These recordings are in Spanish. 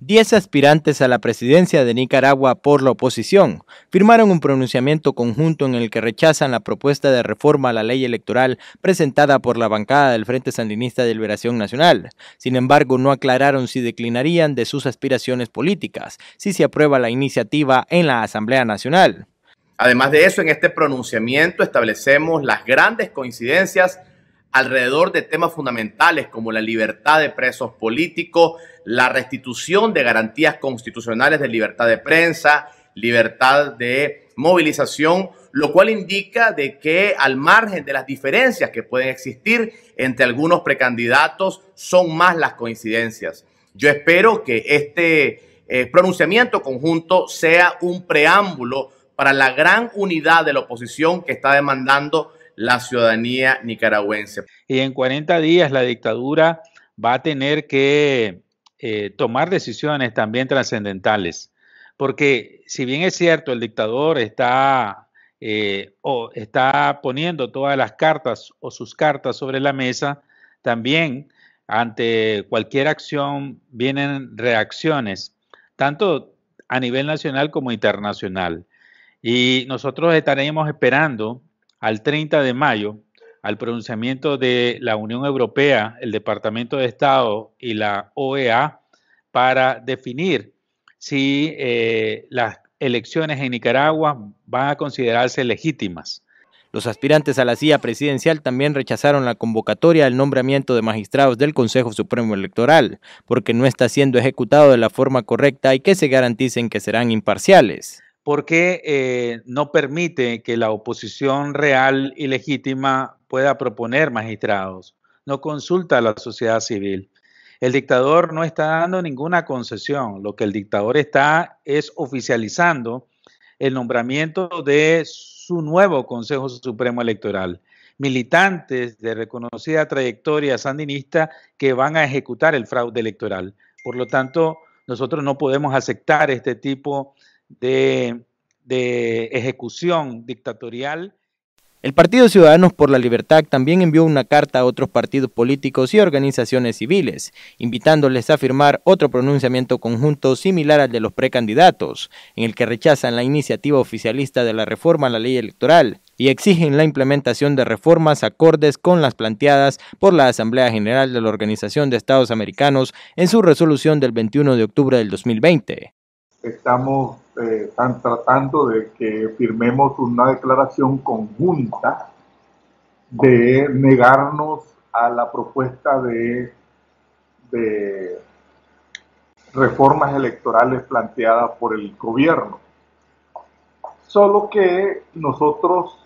Diez aspirantes a la presidencia de Nicaragua por la oposición firmaron un pronunciamiento conjunto en el que rechazan la propuesta de reforma a la ley electoral presentada por la bancada del Frente Sandinista de Liberación Nacional. Sin embargo, no aclararon si declinarían de sus aspiraciones políticas si se aprueba la iniciativa en la Asamblea Nacional. Además de eso, en este pronunciamiento establecemos las grandes coincidencias alrededor de temas fundamentales como la libertad de presos políticos, la restitución de garantías constitucionales de libertad de prensa, libertad de movilización, lo cual indica de que al margen de las diferencias que pueden existir entre algunos precandidatos, son más las coincidencias. Yo espero que este eh, pronunciamiento conjunto sea un preámbulo para la gran unidad de la oposición que está demandando la ciudadanía nicaragüense. Y en 40 días la dictadura va a tener que eh, tomar decisiones también trascendentales, porque si bien es cierto, el dictador está, eh, o está poniendo todas las cartas o sus cartas sobre la mesa, también ante cualquier acción vienen reacciones, tanto a nivel nacional como internacional. Y nosotros estaremos esperando al 30 de mayo al pronunciamiento de la Unión Europea, el Departamento de Estado y la OEA para definir si eh, las elecciones en Nicaragua van a considerarse legítimas. Los aspirantes a la silla presidencial también rechazaron la convocatoria al nombramiento de magistrados del Consejo Supremo Electoral, porque no está siendo ejecutado de la forma correcta y que se garanticen que serán imparciales porque eh, no permite que la oposición real y legítima pueda proponer magistrados, no consulta a la sociedad civil. El dictador no está dando ninguna concesión, lo que el dictador está es oficializando el nombramiento de su nuevo Consejo Supremo Electoral, militantes de reconocida trayectoria sandinista que van a ejecutar el fraude electoral. Por lo tanto, nosotros no podemos aceptar este tipo de de, ejecución dictatorial. El Partido Ciudadanos por la Libertad también envió una carta a otros partidos políticos y organizaciones civiles, invitándoles a firmar otro pronunciamiento conjunto similar al de los precandidatos, en el que rechazan la iniciativa oficialista de la reforma a la ley electoral y exigen la implementación de reformas acordes con las planteadas por la Asamblea General de la Organización de Estados Americanos en su resolución del 21 de octubre del 2020 estamos eh, están tratando de que firmemos una declaración conjunta de negarnos a la propuesta de reformas electorales planteadas por el gobierno. Solo que nosotros,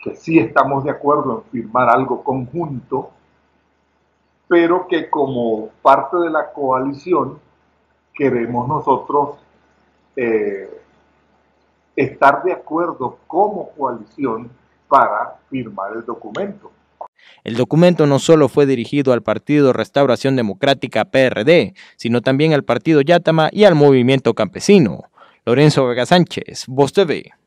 que sí estamos de acuerdo en firmar algo conjunto, pero que como parte de la coalición queremos nosotros eh, estar de acuerdo como coalición para firmar el documento. El documento no solo fue dirigido al Partido Restauración Democrática PRD, sino también al Partido Yatama y al Movimiento Campesino. Lorenzo Vega Sánchez, Voz TV.